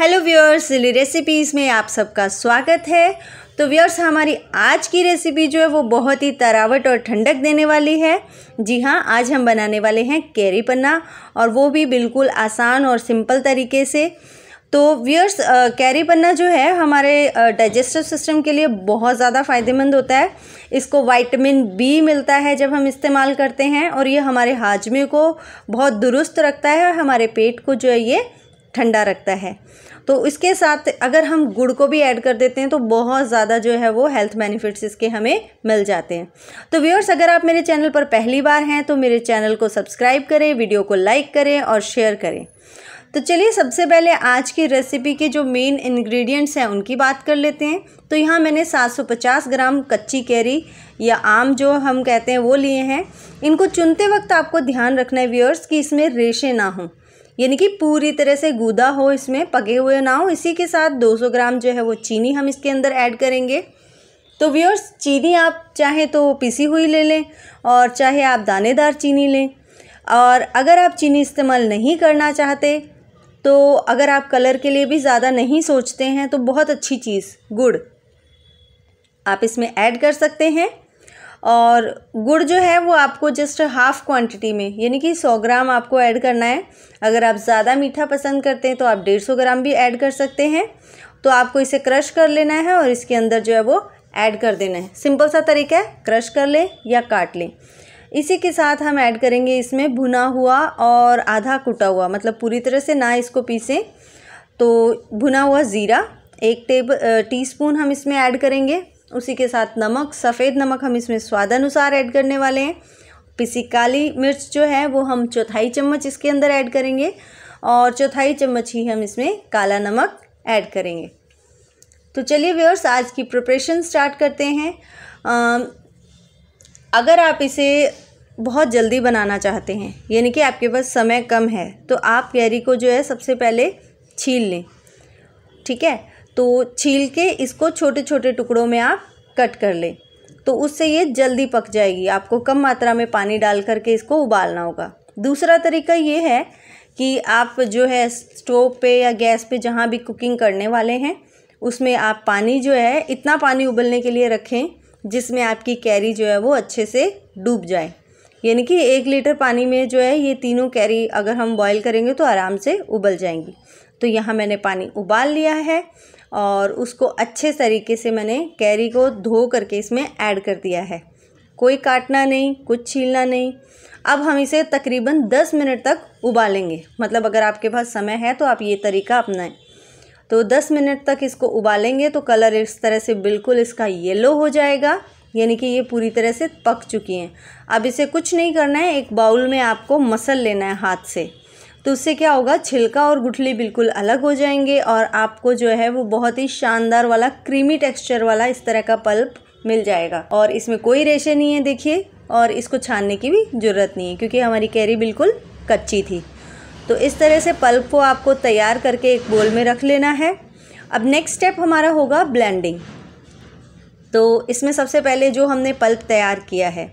hello viewers Delhi recipes में आप सबका स्वागत है तो व्यूअर्स हमारी आज की रेसिपी जो है वो बहुत ही तरावट और ठंडक देने वाली है जी हाँ आज हम बनाने वाले हैं कैरी पन्ना और वो भी बिल्कुल आसान और सिंपल तरीके से तो व्यूअर्स कैरी पन्ना जो है हमारे डाइजेस्टिव सिस्टम के लिए बहुत ज़्यादा फ़ायदेमंद होता है इसको वाइटमिन बी मिलता है जब हम इस्तेमाल करते हैं और ये हमारे हाजमे को बहुत दुरुस्त रखता है और हमारे पेट को जो है ये ठंडा रखता है तो इसके साथ अगर हम गुड़ को भी ऐड कर देते हैं तो बहुत ज़्यादा जो है वो हेल्थ बेनिफिट्स इसके हमें मिल जाते हैं तो व्यूअर्स अगर आप मेरे चैनल पर पहली बार हैं तो मेरे चैनल को सब्सक्राइब करें वीडियो को लाइक करें और शेयर करें तो चलिए सबसे पहले आज की रेसिपी के जो मेन इंग्रेडिएंट्स हैं उनकी बात कर लेते हैं तो यहाँ मैंने 750 ग्राम कच्ची कैरी या आम जो हम कहते हैं वो लिए हैं इनको चुनते वक्त आपको ध्यान रखना है व्यूअर्स कि इसमें रेशे ना हों यानी कि पूरी तरह से गूदा हो इसमें पके हुए ना हो इसी के साथ 200 ग्राम जो है वो चीनी हम इसके अंदर ऐड करेंगे तो व्यूअर्स चीनी आप चाहे तो पिसी हुई ले लें और चाहे आप दानेदार चीनी लें और अगर आप चीनी इस्तेमाल नहीं करना चाहते तो अगर आप कलर के लिए भी ज़्यादा नहीं सोचते हैं तो बहुत अच्छी चीज़ गुड़ आप इसमें ऐड कर सकते हैं और गुड़ जो है वो आपको जस्ट हाफ़ क्वांटिटी में यानी कि 100 ग्राम आपको ऐड करना है अगर आप ज़्यादा मीठा पसंद करते हैं तो आप 150 ग्राम भी ऐड कर सकते हैं तो आपको इसे क्रश कर लेना है और इसके अंदर जो है वो ऐड कर देना है सिंपल सा तरीका है क्रश कर लें या काट लें इसी के साथ हम ऐड करेंगे इसमें भुना हुआ और आधा कुटा हुआ मतलब पूरी तरह से ना इसको पीसें तो भुना हुआ ज़ीरा एक टेबल टी हम इसमें ऐड करेंगे उसी के साथ नमक सफ़ेद नमक हम इसमें स्वाद अनुसार ऐड करने वाले हैं पिसी काली मिर्च जो है वो हम चौथाई चम्मच इसके अंदर ऐड करेंगे और चौथाई चम्मच ही हम इसमें काला नमक ऐड करेंगे तो चलिए व्यवर्स आज की प्रिपरेशन स्टार्ट करते हैं आ, अगर आप इसे बहुत जल्दी बनाना चाहते हैं यानी कि आपके पास समय कम है तो आप कैरी को जो है सबसे पहले छील लें ठीक है तो छील के इसको छोटे छोटे टुकड़ों में आप कट कर लें तो उससे ये जल्दी पक जाएगी आपको कम मात्रा में पानी डाल करके इसको उबालना होगा दूसरा तरीका ये है कि आप जो है स्टोव पे या गैस पे जहाँ भी कुकिंग करने वाले हैं उसमें आप पानी जो है इतना पानी उबलने के लिए रखें जिसमें आपकी कैरी जो है वो अच्छे से डूब जाए यानी कि एक लीटर पानी में जो है ये तीनों कैरी अगर हम बॉईल करेंगे तो आराम से उबल जाएंगी तो यहाँ मैंने पानी उबाल लिया है और उसको अच्छे तरीके से मैंने कैरी को धो करके इसमें ऐड कर दिया है कोई काटना नहीं कुछ छीलना नहीं अब हम इसे तकरीबन 10 मिनट तक उबालेंगे मतलब अगर आपके पास समय है तो आप ये तरीका अपनाएं तो 10 मिनट तक इसको उबालेंगे तो कलर इस तरह से बिल्कुल इसका येलो हो जाएगा यानी कि ये पूरी तरह से पक चुकी हैं अब इसे कुछ नहीं करना है एक बाउल में आपको मसल लेना है हाथ से तो उससे क्या होगा छिलका और गुठली बिल्कुल अलग हो जाएंगे और आपको जो है वो बहुत ही शानदार वाला क्रीमी टेक्स्चर वाला इस तरह का पल्प मिल जाएगा और इसमें कोई रेशे नहीं है देखिए और इसको छानने की भी ज़रूरत नहीं है क्योंकि हमारी कैरी बिल्कुल कच्ची थी तो इस तरह से पल्प को आपको तैयार करके एक बोल में रख लेना है अब नेक्स्ट स्टेप हमारा होगा ब्लेंडिंग तो इसमें सबसे पहले जो हमने पल्प तैयार किया है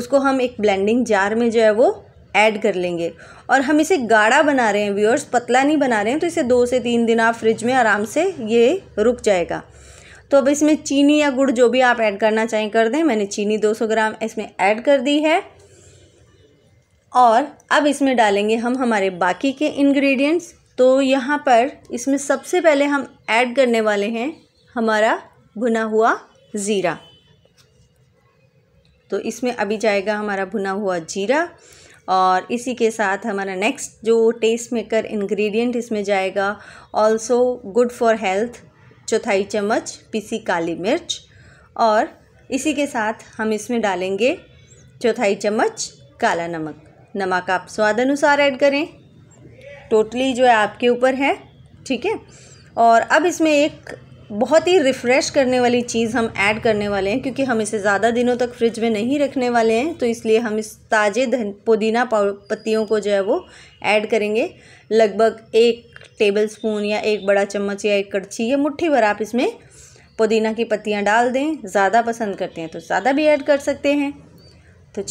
उसको हम एक ब्लेंडिंग जार में जो है वो ऐड कर लेंगे और हम इसे गाढ़ा बना रहे हैं व्यूअर्स पतला नहीं बना रहे हैं तो इसे दो से तीन दिन आप फ्रिज में आराम से ये रुक जाएगा तो अब इसमें चीनी या गुड़ जो भी आप ऐड करना चाहें कर दें मैंने चीनी 200 ग्राम इसमें ऐड कर दी है और अब इसमें डालेंगे हम हमारे बाकी के इंग्रेडिएंट्स तो यहाँ पर इसमें सबसे पहले हम ऐड करने वाले हैं हमारा भुना हुआ ज़ीरा तो इसमें अभी जाएगा हमारा भुना हुआ जीरा और इसी के साथ हमारा नेक्स्ट जो टेस्ट मेकर इंग्रेडिएंट इसमें जाएगा ऑल्सो गुड फॉर हेल्थ चौथाई चम्मच पीसी काली मिर्च और इसी के साथ हम इसमें डालेंगे चौथाई चम्मच काला नमक नमक आप स्वाद अनुसार ऐड करें टोटली जो है आपके ऊपर है ठीक है और अब इसमें एक बहुत ही रिफ़्रेश करने वाली चीज़ हम ऐड करने वाले हैं क्योंकि हम इसे ज़्यादा दिनों तक फ्रिज में नहीं रखने वाले हैं तो इसलिए हम इस ताज़े धन पुदीना पत्तियों को जो है वो ऐड करेंगे लगभग एक टेबल स्पून या एक बड़ा चम्मच या एक कड़छी या मुट्ठी भर आप इसमें पुदीना की पत्तियाँ डाल दें ज़्यादा पसंद करते हैं तो ज़्यादा भी ऐड कर सकते हैं तो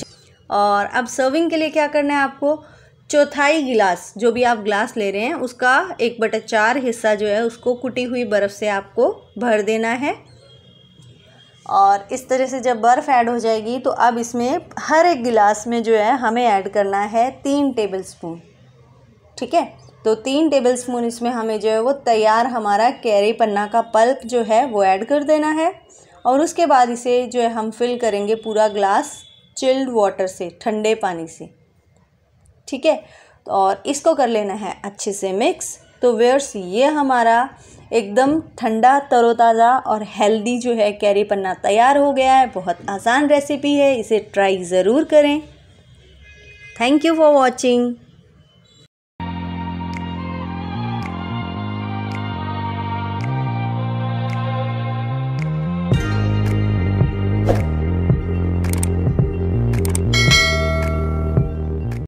और अब सर्विंग के लिए क्या करना है आपको चौथाई गिलास जो भी आप ग्लास ले रहे हैं उसका एक बटा चार हिस्सा जो है उसको कुटी हुई बर्फ़ से आपको भर देना है और इस तरह से जब बर्फ़ ऐड हो जाएगी तो अब इसमें हर एक गिलास में जो है हमें ऐड करना है तीन टेबल स्पून ठीक है तो तीन टेबल स्पून इसमें हमें जो है वो तैयार हमारा कैरी पन्ना का पल्प जो है वो ऐड कर देना है और उसके बाद इसे जो है हम फिल करेंगे पूरा ग्लास चिल्ड वाटर से ठंडे पानी से ठीक है तो और इसको कर लेना है अच्छे से मिक्स तो वेयर्स ये हमारा एकदम ठंडा तरोताज़ा और हेल्दी जो है कैरी पन्ना तैयार हो गया है बहुत आसान रेसिपी है इसे ट्राई ज़रूर करें थैंक यू फॉर वॉचिंग